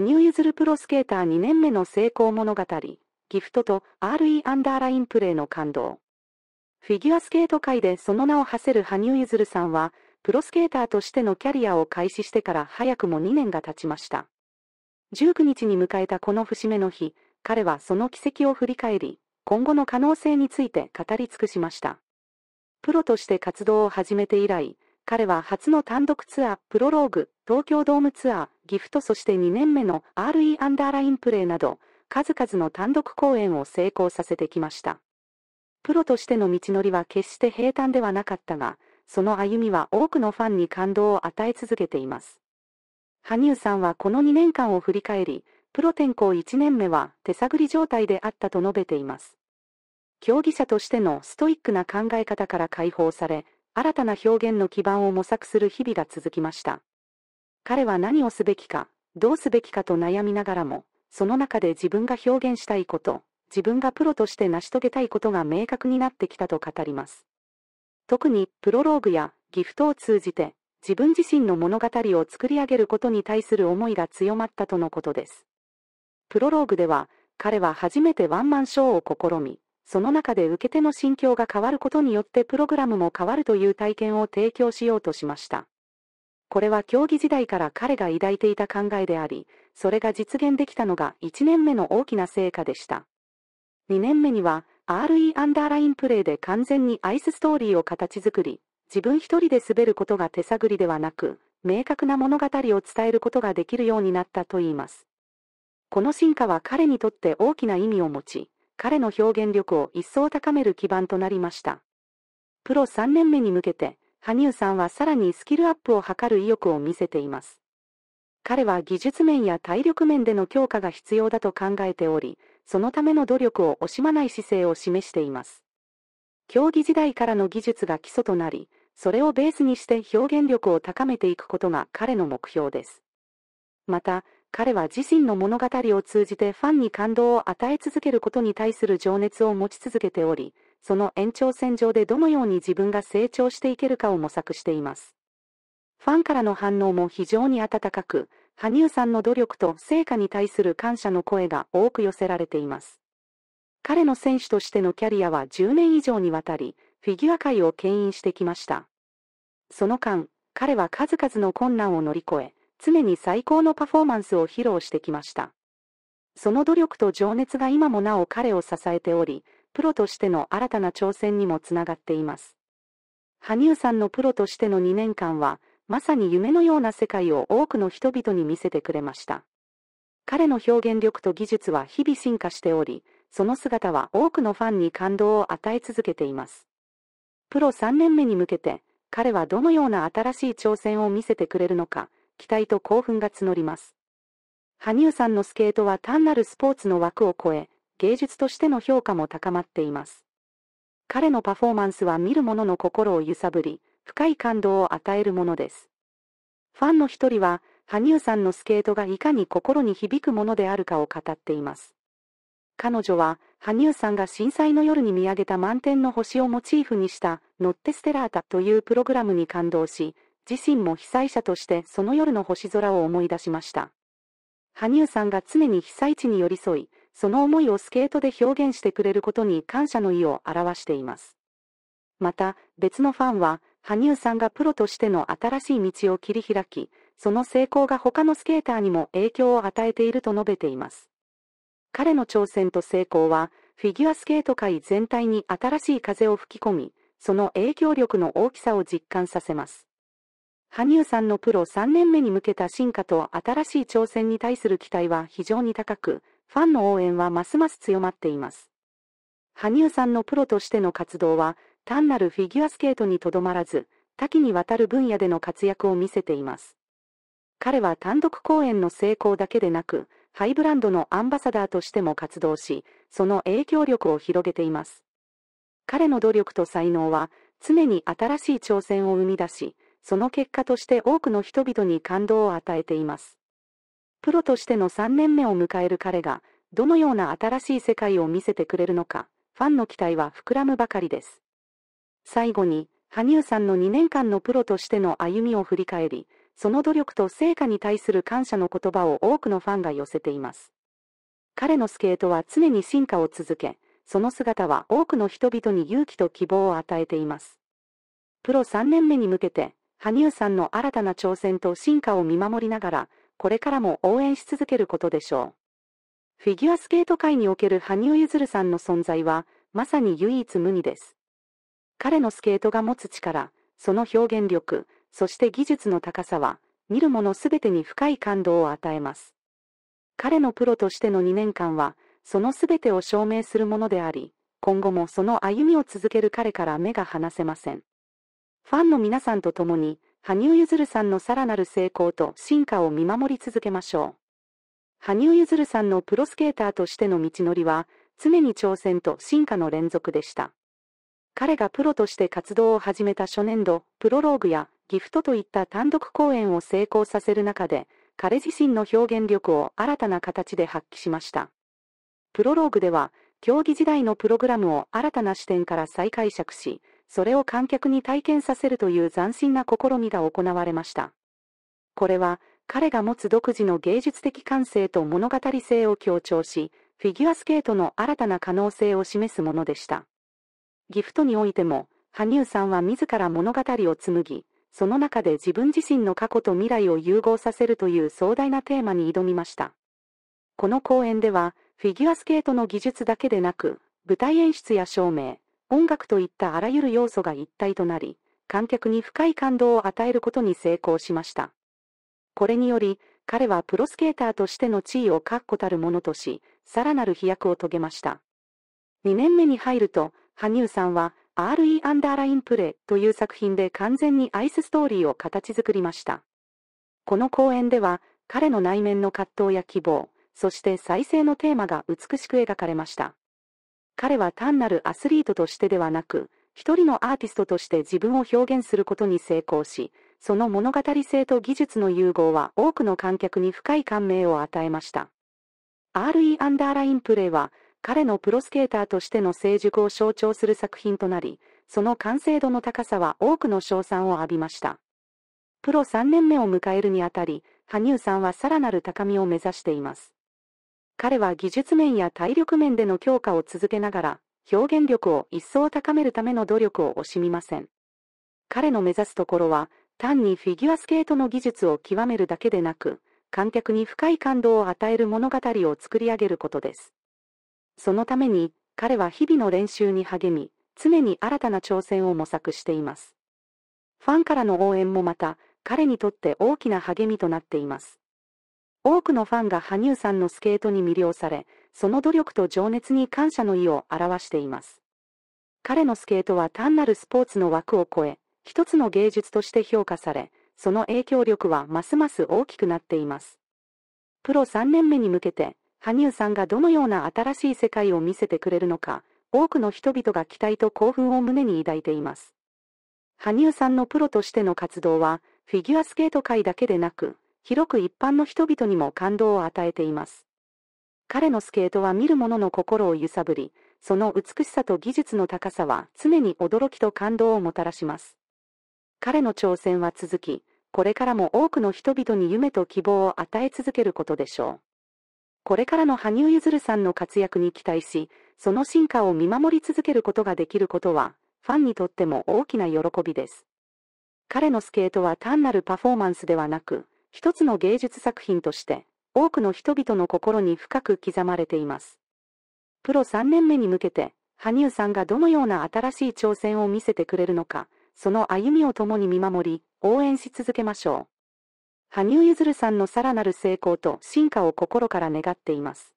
羽生結弦プロスケーター2年目の成功物語、ギフトと RE アンダーラインプレーの感動。フィギュアスケート界でその名を馳せる羽生結弦さんは、プロスケーターとしてのキャリアを開始してから早くも2年が経ちました。19日に迎えたこの節目の日、彼はその軌跡を振り返り、今後の可能性について語り尽くしました。プロとして活動を始めて以来、彼は初の単独ツアープロローグ東京ドームツアー、ギフトそして2年目の RE アンダーラインプレーなど、数々の単独公演を成功させてきました。プロとしての道のりは決して平坦ではなかったが、その歩みは多くのファンに感動を与え続けています。羽生さんはこの2年間を振り返り、プロ転向1年目は手探り状態であったと述べています。競技者としてのストイックな考え方から解放され、新たな表現の基盤を模索する日々が続きました。彼は何をすべきか、どうすべきかと悩みながらも、その中で自分が表現したいこと、自分がプロとして成し遂げたいことが明確になってきたと語ります。特に、プロローグやギフトを通じて、自分自身の物語を作り上げることに対する思いが強まったとのことです。プロローグでは、彼は初めてワンマンショーを試み、その中で受け手の心境が変わることによってプログラムも変わるという体験を提供しようとしました。これは競技時代から彼が抱いていた考えであり、それが実現できたのが1年目の大きな成果でした。2年目には、RE アンダーラインプレーで完全にアイスストーリーを形作り、自分一人で滑ることが手探りではなく、明確な物語を伝えることができるようになったといいます。この進化は彼にとって大きな意味を持ち、彼の表現力を一層高める基盤となりました。プロ3年目に向けて、羽生さんはさらにスキルアップを図る意欲を見せています。彼は技術面や体力面での強化が必要だと考えており、そのための努力を惜しまない姿勢を示しています。競技時代からの技術が基礎となり、それをベースにして表現力を高めていくことが彼の目標です。また、彼は自身の物語を通じてファンに感動を与え続けることに対する情熱を持ち続けており、その延長線上でどのように自分が成長していけるかを模索しています。ファンからの反応も非常に温かく、羽生さんの努力と成果に対する感謝の声が多く寄せられています。彼の選手としてのキャリアは10年以上にわたり、フィギュア界を牽引してきました。その間、彼は数々の困難を乗り越え、常に最高のパフォーマンスを披露してきました。その努力と情熱が今もなお彼を支えており、プロとしての新たな挑戦にもつながっています。羽生さんのプロとしての2年間は、まさに夢のような世界を多くの人々に見せてくれました。彼の表現力と技術は日々進化しており、その姿は多くのファンに感動を与え続けています。プロ3年目に向けて、彼はどのような新しい挑戦を見せてくれるのか、期待と興奮が募ります。羽生さんのスケートは単なるスポーツの枠を超え、芸術としての評価も高まっています。彼のパフォーマンスは見る者の心を揺さぶり、深い感動を与えるものです。ファンの一人は、羽生さんのスケートがいかに心に響くものであるかを語っています。彼女は、羽生さんが震災の夜に見上げた満天の星をモチーフにした、ノッテステラータというプログラムに感動し、自身も被災者としてその夜の星空を思い出しました。羽生さんが常に被災地に寄り添い、その思いをスケートで表現してくれることに感謝の意を表しています。また、別のファンは、羽生さんがプロとしての新しい道を切り開き、その成功が他のスケーターにも影響を与えていると述べています。彼の挑戦と成功は、フィギュアスケート界全体に新しい風を吹き込み、その影響力の大きさを実感させます。羽生さんのプロ3年目に向けた進化と新しい挑戦に対する期待は非常に高く、ファンの応援はますます強まっています。羽生さんのプロとしての活動は、単なるフィギュアスケートにとどまらず、多岐にわたる分野での活躍を見せています。彼は単独公演の成功だけでなく、ハイブランドのアンバサダーとしても活動し、その影響力を広げています。彼の努力と才能は、常に新しい挑戦を生み出し、その結果として多くの人々に感動を与えています。プロとしての3年目を迎える彼が、どのような新しい世界を見せてくれるのか、ファンの期待は膨らむばかりです。最後に、羽生さんの2年間のプロとしての歩みを振り返り、その努力と成果に対する感謝の言葉を多くのファンが寄せています。彼のスケートは常に進化を続け、その姿は多くの人々に勇気と希望を与えています。プロ3年目に向けて、羽生さんの新たな挑戦と進化を見守りながら、これからも応援し続けることでしょう。フィギュアスケート界における羽生結弦さんの存在は、まさに唯一無二です。彼のスケートが持つ力、その表現力、そして技術の高さは、見るものすべてに深い感動を与えます。彼のプロとしての2年間は、そのすべてを証明するものであり、今後もその歩みを続ける彼から目が離せません。ファンの皆さんと共に、羽生結弦さんのさらなる成功と進化を見守り続けましょう。羽生結弦さんのプロスケーターとしての道のりは、常に挑戦と進化の連続でした。彼がプロとして活動を始めた初年度、プロローグやギフトといった単独公演を成功させる中で、彼自身の表現力を新たな形で発揮しました。プロローグでは、競技時代のプログラムを新たな視点から再解釈し、それを観客に体験させるという斬新な試みが行われました。これは、彼が持つ独自の芸術的感性と物語性を強調し、フィギュアスケートの新たな可能性を示すものでした。ギフトにおいても、羽生さんは自ら物語を紡ぎ、その中で自分自身の過去と未来を融合させるという壮大なテーマに挑みました。この公演では、フィギュアスケートの技術だけでなく、舞台演出や照明、音楽といったあらゆる要素が一体となり、観客に深い感動を与えることに成功しました。これにより、彼はプロスケーターとしての地位を確固たるものとし、さらなる飛躍を遂げました。2年目に入ると、羽生さんは、RE アンダーラインプレイという作品で完全にアイスストーリーを形作りました。この公演では、彼の内面の葛藤や希望、そして再生のテーマが美しく描かれました。彼は単なるアスリートとしてではなく、一人のアーティストとして自分を表現することに成功し、その物語性と技術の融合は多くの観客に深い感銘を与えました。RE アンダーラインプレイは、彼のプロスケーターとしての成熟を象徴する作品となり、その完成度の高さは多くの称賛を浴びました。プロ3年目を迎えるにあたり、羽生さんはさらなる高みを目指しています。彼は技術面や体力面での強化を続けながら、表現力を一層高めるための努力を惜しみません。彼の目指すところは、単にフィギュアスケートの技術を極めるだけでなく、観客に深い感動を与える物語を作り上げることです。そのために、彼は日々の練習に励み、常に新たな挑戦を模索しています。ファンからの応援もまた、彼にとって大きな励みとなっています。多くのファンが羽生さんのスケートに魅了され、その努力と情熱に感謝の意を表しています。彼のスケートは単なるスポーツの枠を超え、一つの芸術として評価され、その影響力はますます大きくなっています。プロ3年目に向けて、羽生さんがどのような新しい世界を見せてくれるのか、多くの人々が期待と興奮を胸に抱いています。羽生さんのプロとしての活動は、フィギュアスケート界だけでなく、広く一般の人々にも感動を与えています。彼のスケートは見る者の心を揺さぶり、その美しさと技術の高さは常に驚きと感動をもたらします。彼の挑戦は続き、これからも多くの人々に夢と希望を与え続けることでしょう。これからの羽生結弦さんの活躍に期待し、その進化を見守り続けることができることは、ファンにとっても大きな喜びです。彼のスケートは単なるパフォーマンスではなく、一つの芸術作品として多くの人々の心に深く刻まれています。プロ3年目に向けて、羽生さんがどのような新しい挑戦を見せてくれるのか、その歩みを共に見守り、応援し続けましょう。羽生結弦さんのさらなる成功と進化を心から願っています。